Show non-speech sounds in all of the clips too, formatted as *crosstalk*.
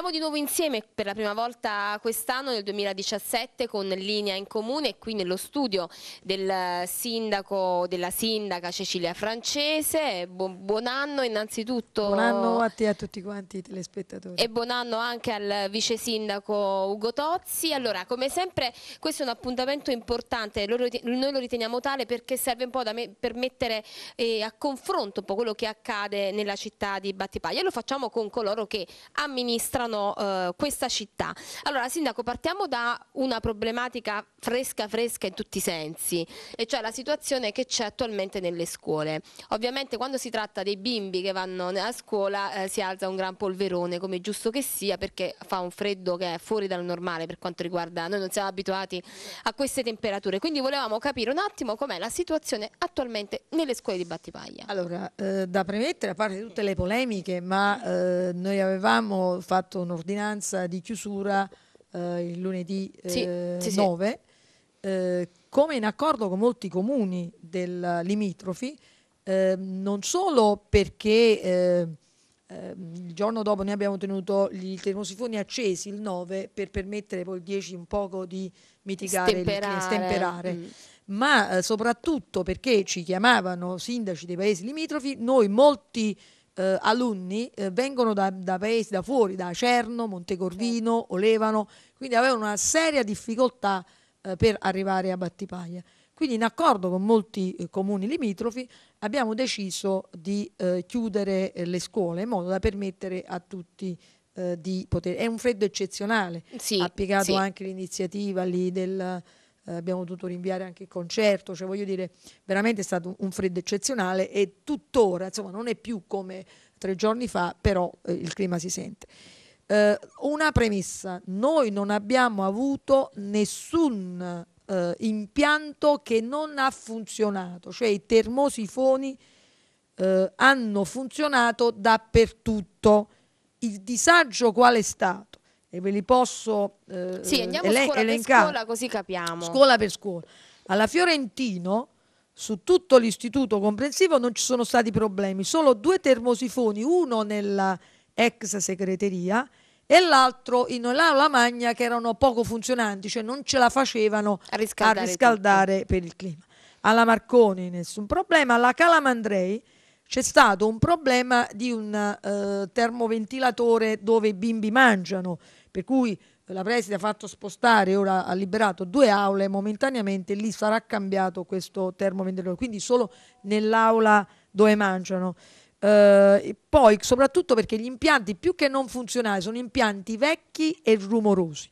Siamo di nuovo insieme per la prima volta quest'anno nel 2017 con Linea in Comune qui nello studio del sindaco, della sindaca Cecilia Francese. Buon, anno innanzitutto. Buon anno a te e a tutti quanti i telespettatori. E buon anno anche al vice sindaco Ugo Tozzi. Allora, come sempre questo è un appuntamento importante, noi lo riteniamo tale perché serve un po' me, per mettere eh, a confronto un po' quello che accade nella città di Battipaglia. Lo facciamo con coloro che amministrano circondano eh, questa città. Allora, Sindaco, partiamo da una problematica fresca fresca in tutti i sensi, e cioè la situazione che c'è attualmente nelle scuole. Ovviamente quando si tratta dei bimbi che vanno a scuola eh, si alza un gran polverone, come giusto che sia, perché fa un freddo che è fuori dal normale per quanto riguarda, noi non siamo abituati a queste temperature, quindi volevamo capire un attimo com'è la situazione attualmente nelle scuole di Battipaglia. Allora, eh, da premettere, a parte tutte le polemiche, ma eh, noi avevamo fatto fatto un'ordinanza di chiusura eh, il lunedì eh, sì, sì, 9, sì. Eh, come in accordo con molti comuni del limitrofi, eh, non solo perché eh, il giorno dopo noi abbiamo tenuto i termosifoni accesi il 9 per permettere poi il 10 un poco di mitigare, stemperare, il, stemperare. Mm. ma soprattutto perché ci chiamavano sindaci dei paesi limitrofi, noi molti eh, alunni eh, vengono da, da, paesi da fuori, da Cerno, Montecorvino, certo. Olevano, quindi avevano una seria difficoltà eh, per arrivare a Battipaglia. Quindi in accordo con molti eh, comuni limitrofi abbiamo deciso di eh, chiudere eh, le scuole in modo da permettere a tutti di poter... È un freddo eccezionale, sì, ha piegato sì. anche l'iniziativa lì del eh, abbiamo dovuto rinviare anche il concerto, cioè voglio dire veramente è stato un freddo eccezionale e tuttora, insomma non è più come tre giorni fa, però eh, il clima si sente. Eh, una premessa, noi non abbiamo avuto nessun eh, impianto che non ha funzionato, cioè i termosifoni eh, hanno funzionato dappertutto. Il disagio qual è stato? e ve li posso eh, sì, andiamo ele- scuola elencare. per scuola così capiamo. Scuola per scuola. Alla Fiorentino su tutto l'istituto comprensivo non ci sono stati problemi, solo due termosifoni, uno nella ex segreteria e l'altro in un'aula magna che erano poco funzionanti, cioè non ce la facevano a riscaldare, a riscaldare per il clima. Alla Marconi nessun problema, alla Calamandrei c'è stato un problema di un eh, termoventilatore dove i bimbi mangiano, per cui la preside ha fatto spostare, ora ha liberato due aule momentaneamente, lì sarà cambiato questo termovenditore, quindi solo nell'aula dove mangiano. Eh, poi soprattutto perché gli impianti più che non funzionali sono impianti vecchi e rumorosi.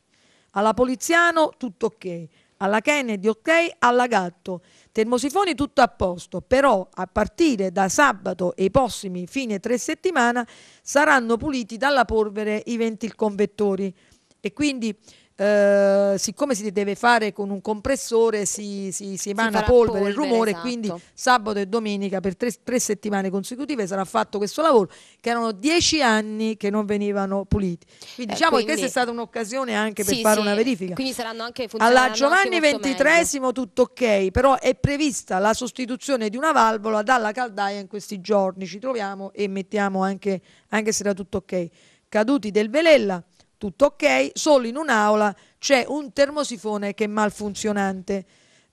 Alla Poliziano tutto ok, alla Kennedy ok, alla Gatto. Termosifoni tutto a posto, però a partire da sabato e i prossimi fine tre settimana saranno puliti dalla polvere i 20 convettori e quindi eh, siccome si deve fare con un compressore si, si, si emana si polvere, e il rumore esatto. quindi sabato e domenica per tre, tre, settimane consecutive sarà fatto questo lavoro che erano dieci anni che non venivano puliti quindi eh, diciamo quindi, che questa è stata un'occasione anche per sì, fare sì, una verifica quindi saranno anche alla Giovanni XXIII tutto ok però è prevista la sostituzione di una valvola dalla caldaia in questi giorni ci troviamo e mettiamo anche, anche se era tutto ok caduti del Velella tutto ok, solo in un'aula c'è un termosifone che è malfunzionante.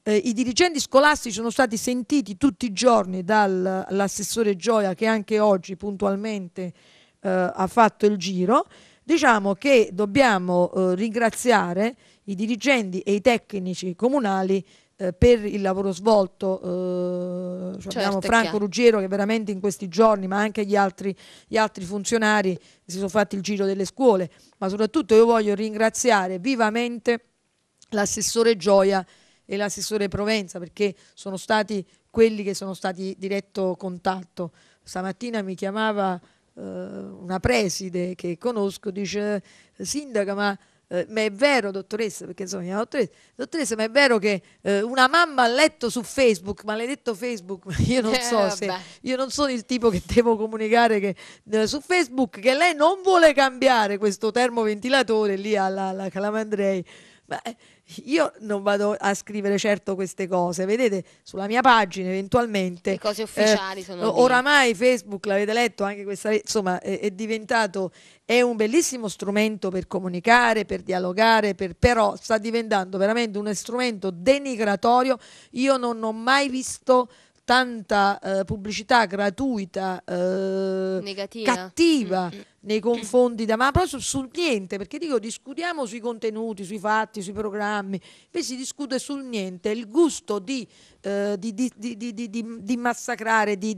Eh, I dirigenti scolastici sono stati sentiti tutti i giorni dall'assessore Gioia che anche oggi puntualmente eh, ha fatto il giro. Diciamo che dobbiamo eh, ringraziare i dirigenti e i tecnici comunali eh, per il lavoro svolto. Eh, cioè certo, abbiamo Franco Ruggiero che veramente in questi giorni, ma anche gli altri, gli altri funzionari, si sono fatti il giro delle scuole. Ma soprattutto io voglio ringraziare vivamente l'assessore Gioia e l'assessore Provenza perché sono stati quelli che sono stati diretto contatto. Stamattina mi chiamava eh, una preside che conosco, dice sindaca ma eh, ma è vero dottoressa, perché insomma chiama dottoressa, dottoressa, ma è vero che eh, una mamma ha letto su Facebook, maledetto Facebook, *laughs* io non eh, so eh, se, io non sono il tipo che devo comunicare che, eh, su Facebook che lei non vuole cambiare questo termoventilatore lì alla, alla Calamandrei, ma io non vado a scrivere certo queste cose, vedete sulla mia pagina eventualmente. Le cose ufficiali eh, sono. Oramai Facebook, l'avete letto anche questa, insomma, è, è, diventato, è un bellissimo strumento per comunicare, per dialogare, per, però sta diventando veramente uno strumento denigratorio. Io non ho mai visto tanta eh, pubblicità gratuita, eh, cattiva. Mm-hmm nei confronti da ma proprio sul niente perché dico discutiamo sui contenuti sui fatti sui programmi invece si discute sul niente il gusto di, eh, di, di, di massacrare di,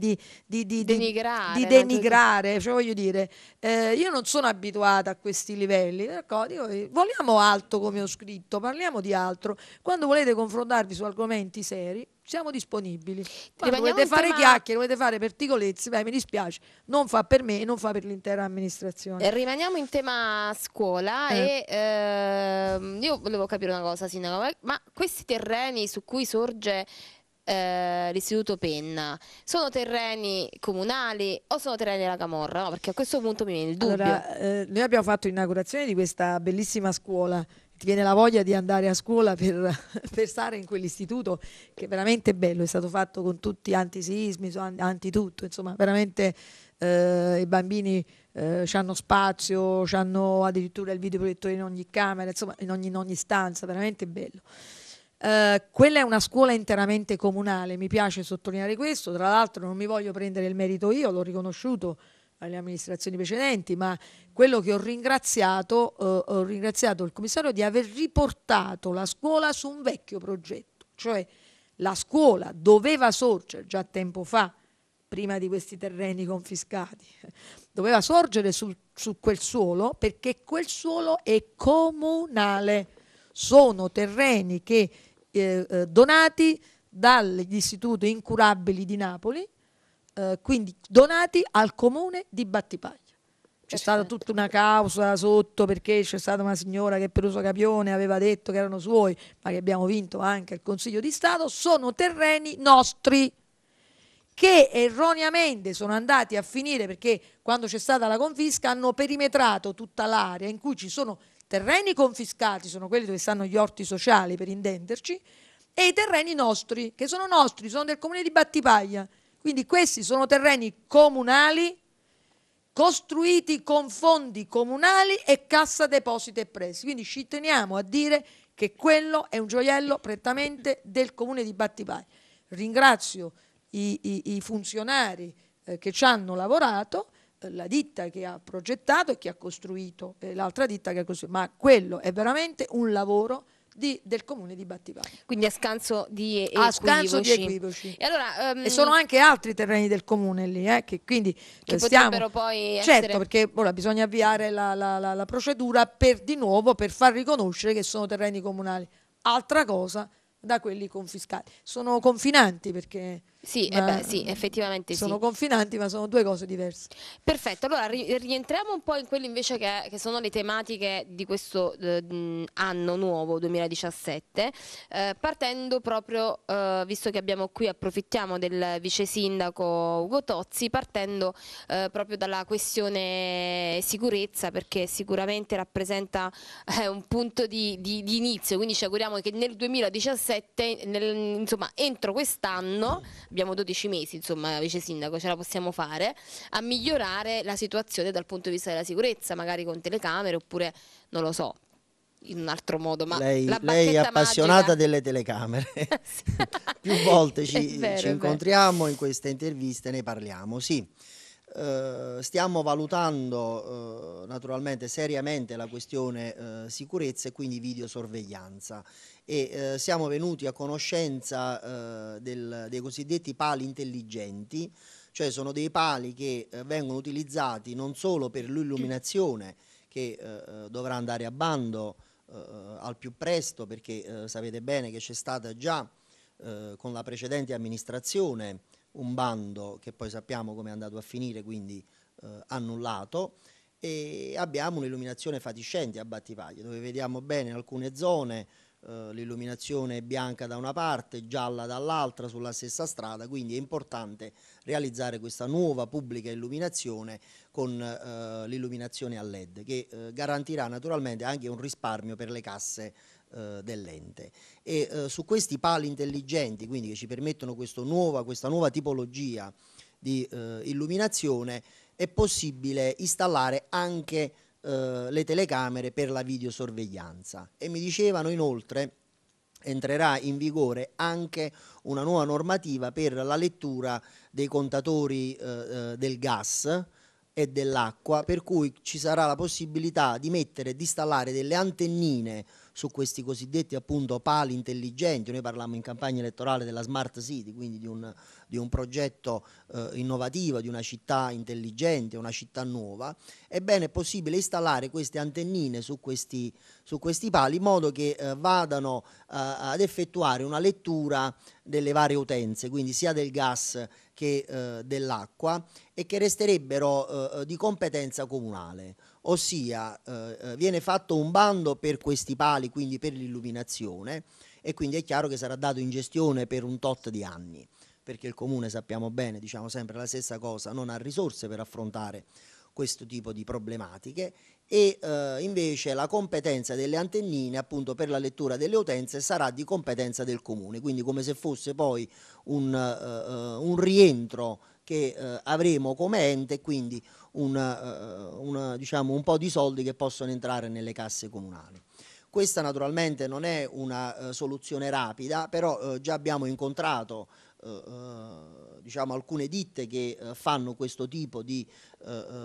denigrare, denigrare cioè voglio dire eh, io non sono abituata a questi livelli dico, eh, vogliamo alto come ho scritto parliamo di altro quando volete confrontarvi su argomenti seri siamo disponibili. Quando volete fare tema... chiacchiere, volete fare particolezze, beh, mi dispiace, non fa per me e non fa per l'intera amministrazione amministrazione. E rimaniamo in tema scuola eh. e ehm, io volevo capire una cosa, Sindaco, ma questi terreni su cui sorge eh, l'istituto Penna sono terreni comunali o sono terreni della Camorra? No, perché a questo punto mi viene il dubbio. Allora, eh, noi abbiamo fatto l'inaugurazione di questa bellissima scuola ti viene la voglia di andare a scuola per, *laughs* per stare in quell'istituto che è veramente bello, è stato fatto con tutti antisismi, anti tutto, insomma veramente eh, i bambini eh, hanno spazio, hanno addirittura il videoproiettore in ogni camera, insomma in ogni, in ogni stanza, veramente bello. Eh, quella è una scuola interamente comunale, mi piace sottolineare questo, tra l'altro non mi voglio prendere il merito io, l'ho riconosciuto alle amministrazioni precedenti, ma quello che ho ringraziato, eh, ho ringraziato il commissario di aver riportato la scuola su un vecchio progetto, cioè la scuola doveva sorgere già tempo fa prima di questi terreni confiscati, doveva sorgere su, su quel suolo perché quel suolo è comunale, sono terreni che eh, eh, donati dagli istituti incurabili di Napoli, eh, quindi donati al comune di Battipaglia. C'è stata tutta una causa sotto perché c'è stata una signora che per uso capione aveva detto che erano suoi, ma che abbiamo vinto anche il Consiglio di Stato, sono terreni nostri che erroneamente sono andati a finire perché quando c'è stata la confisca hanno perimetrato tutta l'area in cui ci sono terreni confiscati, sono quelli dove stanno gli orti sociali per intenderci, e i terreni nostri, che sono nostri, sono del comune di Battipaglia. Quindi questi sono terreni comunali costruiti con fondi comunali e cassa depositi e prestiti. Quindi ci teniamo a dire che quello è un gioiello prettamente del comune di Battipaglia. Ringrazio i, i, i funzionari eh, che ci hanno lavorato, eh, la ditta che ha progettato e che ha costruito, eh, l'altra ditta che ha costruito, ma quello è veramente un lavoro di, del comune di Battivano. Quindi a scanso di equivoci. A scanso di equivoci. E, allora, um, e sono anche altri terreni del comune lì, eh, che quindi che stiamo... poi essere... Certo, perché ora bisogna avviare la, la, la, la, procedura per di nuovo per far riconoscere che sono terreni comunali. Altra cosa da quelli confiscati. Sono confinanti perché sì, eh beh, sì effettivamente sono sì. confinanti, ma sono due cose diverse. Perfetto, allora ri rientriamo un po' in quelle invece che, che sono le tematiche di questo eh, anno nuovo 2017, eh, partendo proprio, eh, visto che abbiamo qui, approfittiamo del vice sindaco Ugo Tozzi, partendo eh, proprio dalla questione sicurezza, perché sicuramente rappresenta eh, un punto di, di, di, inizio, quindi ci auguriamo che nel 2017, nel, insomma, entro quest'anno abbiamo 12 mesi, insomma, vice sindaco, ce la possiamo fare, a migliorare la situazione dal punto di vista della sicurezza, magari con telecamere oppure, non lo so, in un altro modo. Ma lei, lei è appassionata magica... delle telecamere, *laughs* *laughs* più volte ci, vero, ci incontriamo in queste interviste, ne parliamo, sì. Uh, stiamo valutando uh, naturalmente seriamente la questione uh, sicurezza e quindi videosorveglianza e eh, siamo venuti a conoscenza eh, del, dei cosiddetti pali intelligenti, cioè sono dei pali che eh, vengono utilizzati non solo per l'illuminazione che eh, eh, dovrà andare a bando eh, al più presto perché sapete bene che c'è stata già con la precedente amministrazione un bando che poi sappiamo come è andato a finire, quindi annullato, e abbiamo un'illuminazione fatiscente a Battipaglia dove vediamo bene in alcune zone eh, l'illuminazione bianca da una parte, gialla dall'altra sulla stessa strada, quindi è importante realizzare questa nuova pubblica illuminazione con eh, l'illuminazione a LED che eh, garantirà naturalmente anche un risparmio per le casse eh, dell'ente e eh, su questi pali intelligenti quindi che ci permettono nuova, questa nuova tipologia di illuminazione è possibile installare anche eh, le telecamere per la videosorveglianza. E mi dicevano inoltre entrerà in vigore anche una nuova normativa per la lettura dei contatori eh, eh del gas e dell'acqua, per cui ci sarà la possibilità di mettere e di installare delle antennine su questi cosiddetti appunto pali intelligenti, noi parliamo in campagna elettorale della Smart City, quindi di un, di un progetto eh, innovativo, di una città intelligente, una città nuova, ebbene è possibile installare queste antennine su questi, su questi pali in modo che eh, vadano eh, ad effettuare una lettura delle varie utenze, quindi sia del gas che eh, dell'acqua e che resterebbero eh, di competenza comunale, ossia eh, eh, viene fatto un bando per questi pali, quindi per l'illuminazione e quindi è chiaro che sarà dato in gestione per un tot di anni, perché il comune sappiamo bene, diciamo sempre la stessa cosa, non ha risorse per affrontare questo tipo di problematiche e eh, invece la competenza delle antennine appunto per la lettura delle utenze sarà di competenza del comune, quindi come se fosse poi un, uh, un rientro che uh, avremo come ente, quindi una, uh, una, diciamo, un po' di soldi che possono entrare nelle casse comunali. Questa naturalmente non è una soluzione rapida, però già abbiamo incontrato eh, eh, diciamo, alcune ditte che eh, fanno questo tipo di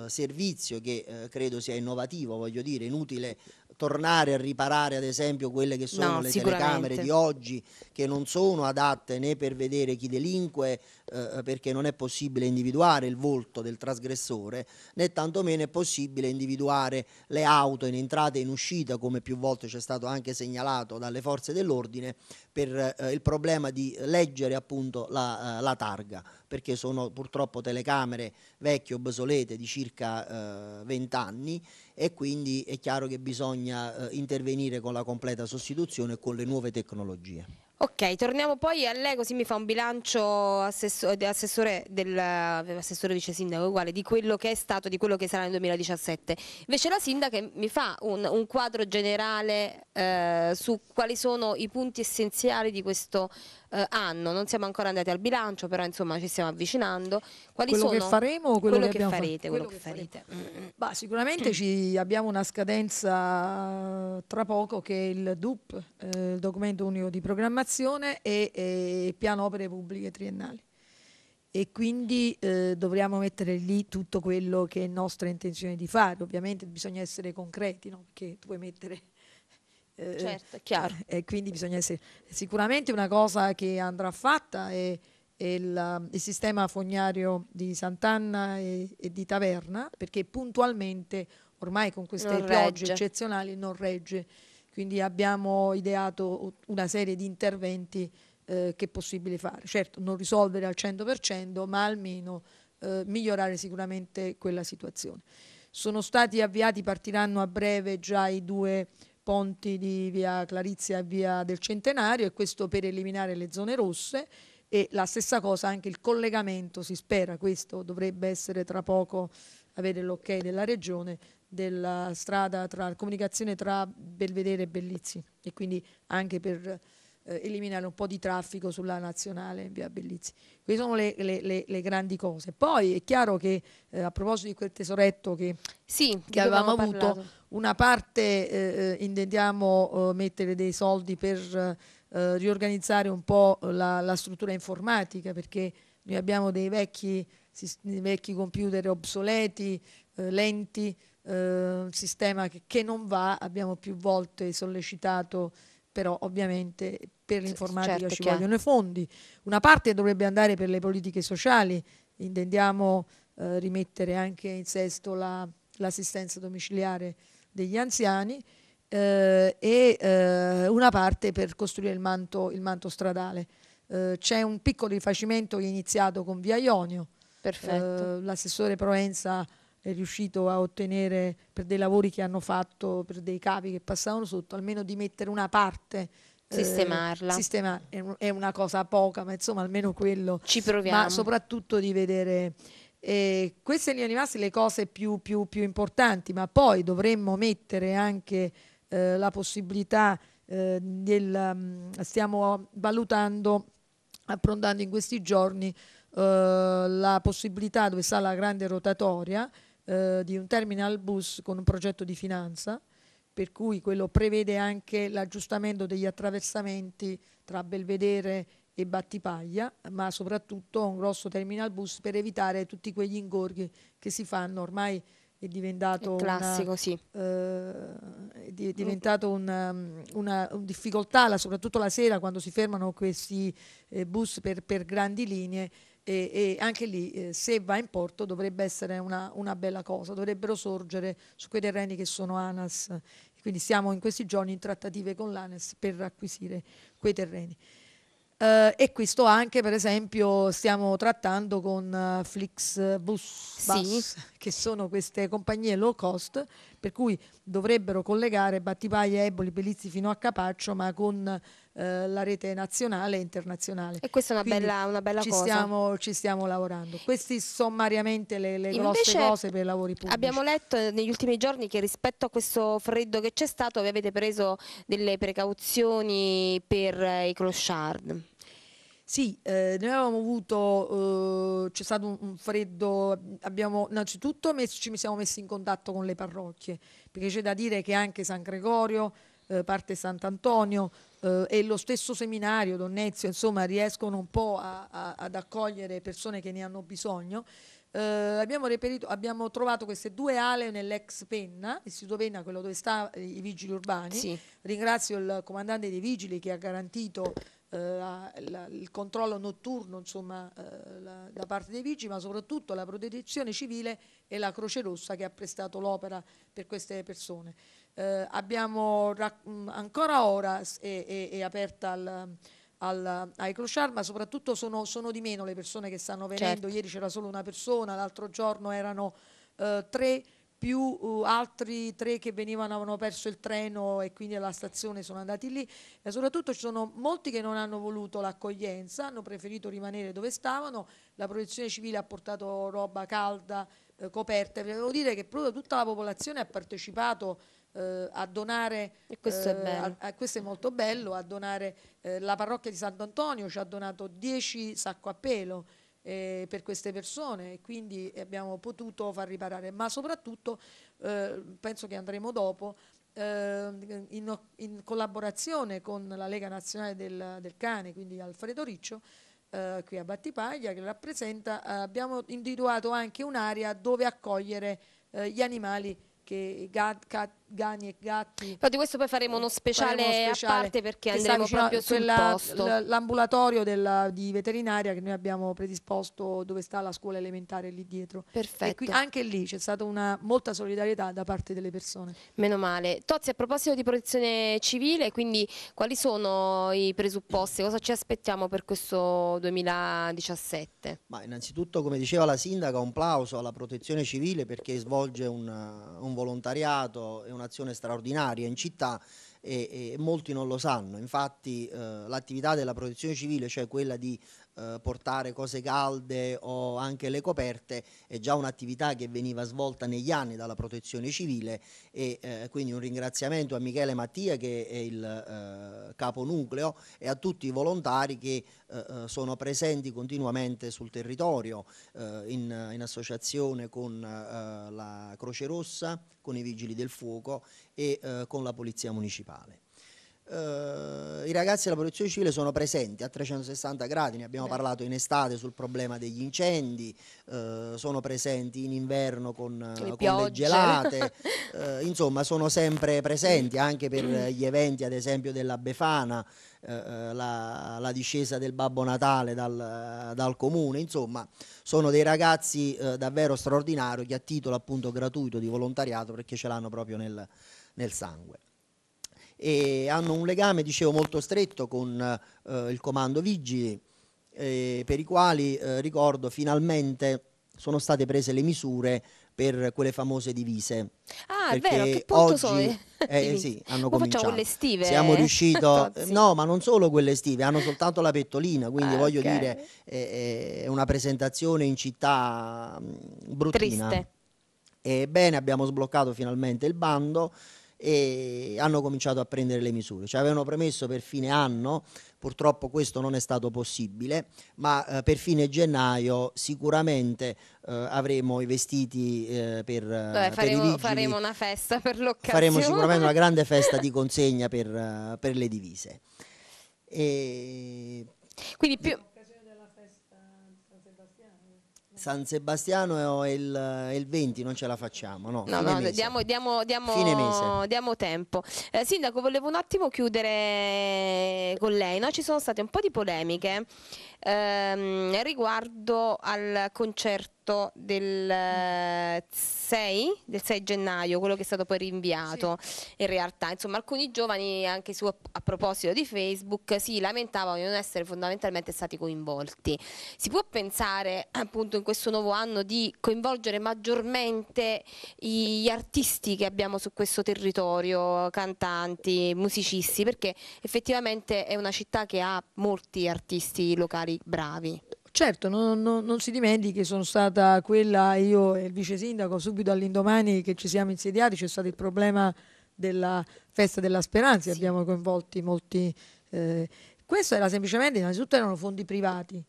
servizio che credo sia innovativo, voglio dire, inutile tornare a riparare ad esempio quelle che sono no, le telecamere di oggi che non sono adatte né per vedere chi delinque eh, perché non è possibile individuare il volto del trasgressore né tantomeno è possibile individuare le auto in entrata e in uscita come più volte ci è stato anche segnalato dalle forze dell'ordine per eh, il problema di leggere appunto la, eh, la, targa, perché sono purtroppo telecamere vecchie, obsolete di circa 20 eh, anni e quindi è chiaro che bisogna eh, intervenire con la completa sostituzione e con le nuove tecnologie. Ok, torniamo poi a lei, così mi fa un bilancio assessore, assessore, del, eh, assessore vice sindaco uguale di quello che è stato, di quello che sarà nel 2017. Invece la sindaca mi fa un, un quadro generale eh, su quali sono i punti essenziali di questo eh, anno. Non siamo ancora andati al bilancio, però insomma ci stiamo avvicinando. Quali quello sono che faremo o quello, quello che, che farete? Quello che farete. Mm, mm. Bah, sicuramente mm. ci abbiamo una scadenza eh, tra poco che è il DUP, eh, il documento unico di programmazione e, e piano opere pubbliche triennali e quindi eh, dovremmo mettere lì tutto quello che è nostra intenzione di fare. Ovviamente bisogna essere concreti, no? perché tu puoi mettere eh, certo, è chiaro. Eh, e quindi bisogna essere sicuramente una cosa che andrà fatta è, è il, um, il, sistema fognario di Sant'Anna e, e, di Taverna, perché puntualmente ormai con queste non piogge regge. eccezionali non regge. Quindi abbiamo ideato una serie di interventi eh, che è possibile fare. Certo, non risolvere al 100%, ma almeno eh, migliorare sicuramente quella situazione. Sono stati avviati, partiranno a breve già i due ponti di via Clarizia e via del Centenario e questo per eliminare le zone rosse e la stessa cosa anche il collegamento, si spera, questo dovrebbe essere tra poco avere l'ok della regione, della strada tra comunicazione tra Belvedere e Bellizzi e quindi anche per eh, eliminare un po' di traffico sulla nazionale in via Bellizzi. Queste sono le, le, le, le grandi cose. Poi è chiaro che eh, a proposito di quel tesoretto che, sì, che avevamo avuto, parlato. una parte eh, eh intendiamo eh, mettere dei soldi per eh, riorganizzare un po' la, la struttura informatica perché noi abbiamo dei vecchi, vecchi computer obsoleti, eh, lenti, eh, un sistema che, che, non va, abbiamo più volte sollecitato però ovviamente per l'informatica certo, ci chiaro. vogliono i fondi. Una parte dovrebbe andare per le politiche sociali, intendiamo eh, rimettere anche in sesto l'assistenza domiciliare degli anziani eh, e eh, una parte per costruire il manto, il manto stradale. Eh, c'è un piccolo rifacimento iniziato con Via Ionio, eh, l'assessore Proenza è riuscito a ottenere per dei lavori che hanno fatto, per dei cavi che passavano sotto, almeno di mettere una parte eh, sistemarla. Sistema, è una cosa poca, ma insomma almeno quello. Ci proviamo. Ma soprattutto di vedere eh, queste linee rimaste le cose più, più, più, importanti, ma poi dovremmo mettere anche eh, la possibilità eh, del... Mm, stiamo valutando, approntando in questi giorni eh, la possibilità dove sta la grande rotatoria eh, di un terminal bus con un progetto di finanza, per cui quello prevede anche l'aggiustamento degli attraversamenti tra Belvedere e Battipaglia, ma soprattutto un grosso terminal bus per evitare tutti quegli ingorghi che si fanno ormai è diventato, classico, una, sì. eh, è diventato um, una, una, una, difficoltà, soprattutto la sera quando si fermano questi eh, bus per, per grandi linee e, e anche lì eh, se va in porto dovrebbe essere una, una, bella cosa, dovrebbero sorgere su quei terreni che sono ANAS, quindi siamo in questi giorni in trattative con l'ANAS per acquisire quei terreni. Uh, e questo anche per esempio stiamo trattando con uh, eh, Flixbus, sì. che sono queste compagnie low cost per cui dovrebbero collegare Battipaglia, Eboli, Pelizzi fino a Capaccio ma con eh, la rete nazionale e internazionale. E questa è una Quindi bella, una bella ci cosa. Stiamo, ci stiamo lavorando. Queste sommariamente le, le grosse cose per i lavori pubblici. Abbiamo letto eh, negli ultimi giorni che rispetto a questo freddo che c'è stato vi avete preso delle precauzioni per eh, i clochard. Sì, eh, noi avevamo avuto, eh, c'è stato un, un, freddo, abbiamo innanzitutto messo, ci siamo messi in contatto con le parrocchie, perché c'è da dire che anche San Gregorio, eh, parte Sant'Antonio, eh, e lo stesso seminario Donnezio insomma riescono un po' a, a, ad accogliere persone che ne hanno bisogno. Eh, abbiamo, reperito, abbiamo, trovato queste due ale nell'ex Penna, istituto Penna, quello dove sta eh, i vigili urbani. Sì. Ringrazio il comandante dei vigili che ha garantito eh, la, la, il controllo notturno insomma, eh, la, da parte dei vigili, ma soprattutto la protezione civile e la Croce Rossa che ha prestato l'opera per queste persone. Eh, abbiamo mm, ancora ora è, è, è aperta al, al, ai clochard, ma soprattutto sono, sono, di meno le persone che stanno venendo. Certo. Ieri c'era solo una persona, l'altro giorno erano eh, tre più uh, altri tre che venivano, avevano perso il treno e quindi alla stazione sono andati lì e soprattutto ci sono molti che non hanno voluto l'accoglienza, hanno preferito rimanere dove stavano, la protezione civile ha portato roba calda, eh, coperte, devo dire che proprio tutta la popolazione ha partecipato eh, a donare, e questo, eh, a, a, eh, questo, è molto bello, a donare, eh, la parrocchia di Sant'Antonio ci ha donato 10 sacco a pelo eh, per queste persone e quindi abbiamo potuto far riparare, ma soprattutto eh, penso che andremo dopo in, in, collaborazione con la Lega Nazionale del, del Cane, quindi Alfredo Riccio, Uh, qui a Battipaglia che rappresenta, uh, abbiamo individuato anche un'area dove accogliere uh, gli animali che gat, cat, Gani e Gatti. di questo poi faremo uno eh, speciale, faremo uno speciale a parte perché andremo proprio quella, sul posto. L'ambulatorio di veterinaria che noi abbiamo predisposto dove sta la scuola elementare lì dietro. Perfetto. Qui, anche lì c'è stata una molta solidarietà da parte delle persone. Meno male. Tozzi, a proposito di protezione civile, quindi quali sono i presupposti? Cosa ci aspettiamo per questo 2017? Ma innanzitutto, come diceva la sindaca, un plauso alla protezione civile perché svolge un, un volontariato e una un'azione straordinaria in città e, e, molti non lo sanno, infatti eh, l'attività della protezione civile, cioè quella di eh, portare cose calde o anche le coperte è già un'attività che veniva svolta negli anni dalla protezione civile e eh, quindi un ringraziamento a Michele Mattia che è il eh, capo nucleo e a tutti i volontari che eh, eh, sono presenti continuamente sul territorio in, in, associazione con la Croce Rossa, con i Vigili del Fuoco e con la Polizia Municipale eh, i ragazzi della protezione civile sono presenti a 360 gradi, ne abbiamo Beh. parlato in estate sul problema degli incendi, eh, sono presenti in inverno con le, con le gelate, *laughs* eh, insomma sono sempre presenti anche per gli eventi ad esempio della Befana, eh, eh, la, la, discesa del Babbo Natale dal, dal comune, insomma sono dei ragazzi eh, davvero straordinari che a titolo appunto gratuito di volontariato perché ce l'hanno proprio nel, nel sangue e hanno un legame, dicevo, molto stretto con eh, il comando Vigili, eh, per i quali, eh, ricordo, finalmente sono state prese le misure per quelle famose divise. Ah, è vero, che punto oggi, sono *laughs* eh, sì, hanno Poi cominciato. le estive. Siamo eh? riusciti, *laughs* no, ma non solo quelle estive, hanno soltanto la pettolina, quindi ah, voglio okay. dire, è, è, una presentazione in città mm, bruttina. Triste. Ebbene, abbiamo sbloccato finalmente il bando e hanno cominciato a prendere le misure. Ci cioè, avevano promesso per fine anno, purtroppo questo non è stato possibile, ma eh, per fine gennaio sicuramente eh, avremo i vestiti eh, per, Beh, faremo, i Faremo una festa per l'occasione. Faremo sicuramente una grande festa di *laughs* consegna per, eh, per le divise. E... Quindi più San Sebastiano è il, è il 20, non ce la facciamo. No, no, no diamo, diamo, diamo, diamo, tempo. Eh, sindaco, volevo un attimo chiudere con lei. No? Ci sono state un po' di polemiche ehm, riguardo al concerto contratto del 6, eh, del 6 gennaio, quello che è stato poi rinviato sì. in realtà. Insomma, alcuni giovani, anche su, a proposito di Facebook, si lamentavano di non essere fondamentalmente stati coinvolti. Si può pensare appunto in questo nuovo anno di coinvolgere maggiormente gli artisti che abbiamo su questo territorio, cantanti, musicisti, perché effettivamente è una città che ha molti artisti locali bravi. Certo, non, non, non si dimentichi, sono stata quella, io e il vice sindaco, subito all'indomani che ci siamo insediati, c'è stato il problema della festa della speranza, sì. abbiamo coinvolti molti... Eh, questo era semplicemente, innanzitutto erano fondi privati,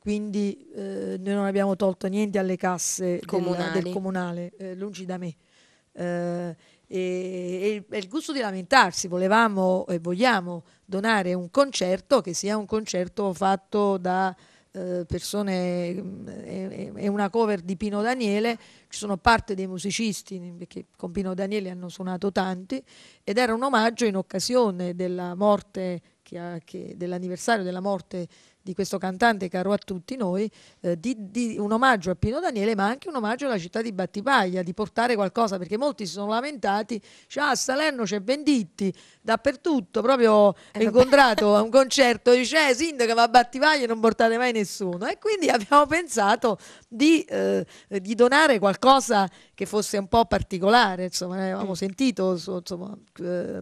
quindi eh, noi non abbiamo tolto niente alle casse del, del, comunale, eh, lungi da me. Eh, e, e, il gusto di lamentarsi, volevamo e vogliamo donare un concerto che sia un concerto fatto da eh, persone, è, una cover di Pino Daniele, ci sono parte dei musicisti, perché con Pino Daniele hanno suonato tanti, ed era un omaggio in occasione della morte, che, che, dell'anniversario della morte di questo cantante caro a tutti noi, eh, di, di un omaggio a Pino Daniele, ma anche un omaggio alla città di Battipaglia, di portare qualcosa, perché molti si sono lamentati, dice, ah, a Salerno c'è Venditti, dappertutto, proprio eh, incontrato a un *laughs* concerto, dice, eh, sindaco, va a Battipaglia e non portate mai nessuno. E quindi abbiamo pensato di, eh, di donare qualcosa che fosse un po' particolare, insomma, avevamo mm. sentito, insomma, eh,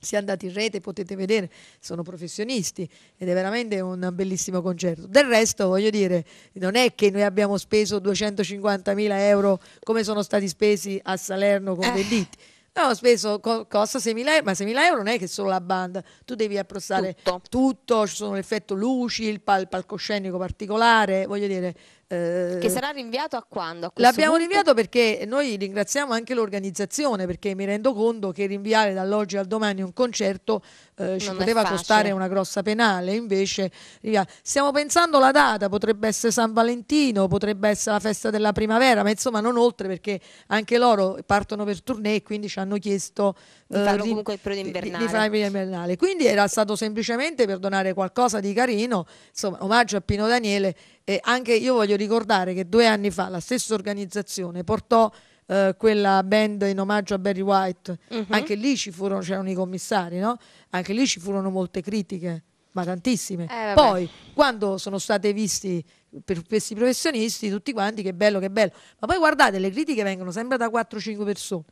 se andate in rete potete vedere, sono professionisti ed è veramente un bellissimo concerto. Del resto, voglio dire, non è che noi abbiamo speso 250.000 euro come sono stati spesi a Salerno con Venditti. Eh. No, speso co- costa 6.000 euro, ma 6.000 euro non è che solo la banda, tu devi approstare tutto, tutto ci sono l'effetto luci, il, pal- palcoscenico particolare, voglio dire, che eh, sarà rinviato a quando? A l'abbiamo punto? rinviato perché noi ringraziamo anche l'organizzazione perché mi rendo conto che rinviare dall'oggi al domani un concerto eh, ci non poteva costare una grossa penale, invece stiamo pensando alla data, potrebbe essere San Valentino, potrebbe essere la festa della primavera, ma insomma non oltre perché anche loro partono per tournée e quindi ci hanno chiesto ti fanno uh, ehm, comunque il periodo invernale. Di, di, invernale. Quindi era stato semplicemente per donare qualcosa di carino, insomma, omaggio a Pino Daniele. E anche io voglio ricordare che due anni fa la stessa organizzazione portò Uh, quella band in omaggio a Barry White, uh-huh. anche lì ci furono, c'erano i commissari, no? Anche lì ci furono molte critiche, ma tantissime. Eh, Poi, quando sono state visti per questi professionisti, tutti quanti, che bello, che bello. Ma poi guardate, le critiche vengono sempre da 4-5 persone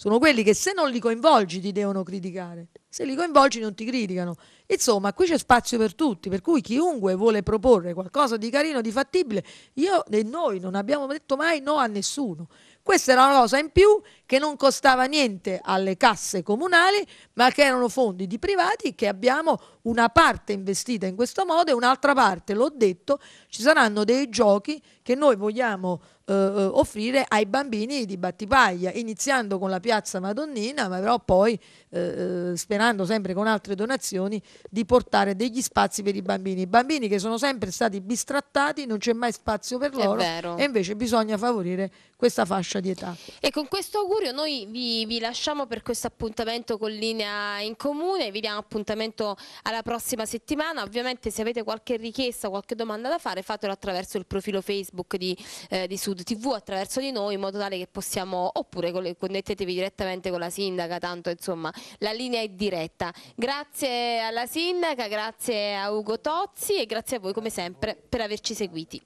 sono quelli che se non li coinvolgi ti devono criticare, se li coinvolgi non ti criticano. Insomma, qui c'è spazio per tutti, per cui chiunque vuole proporre qualcosa di carino, di fattibile, io e noi non abbiamo detto mai no a nessuno. Questa era una cosa in più che non costava niente alle casse comunali, ma che erano fondi di privati che abbiamo una parte investita in questo modo e un'altra parte, l'ho detto, ci saranno dei giochi che noi vogliamo eh, eh, offrire ai bambini di Battipaglia, iniziando con la piazza Madonnina, ma però poi eh, eh sperando sempre con altre donazioni di portare degli spazi per i bambini. I bambini che sono sempre stati bistrattati, non c'è mai spazio per loro e invece bisogna favorire questa fascia di età. E con questo augurio noi vi, vi lasciamo per questo appuntamento con Linea in Comune, vi diamo appuntamento alla prossima settimana, ovviamente se avete qualche richiesta, qualche domanda da fare fatelo attraverso il profilo Facebook Facebook di, eh, di Sud TV attraverso di noi in modo tale che possiamo, oppure connettetevi direttamente con la sindaca, tanto insomma la linea è diretta. Grazie alla sindaca, grazie a Ugo Tozzi e grazie a voi come sempre per averci seguiti.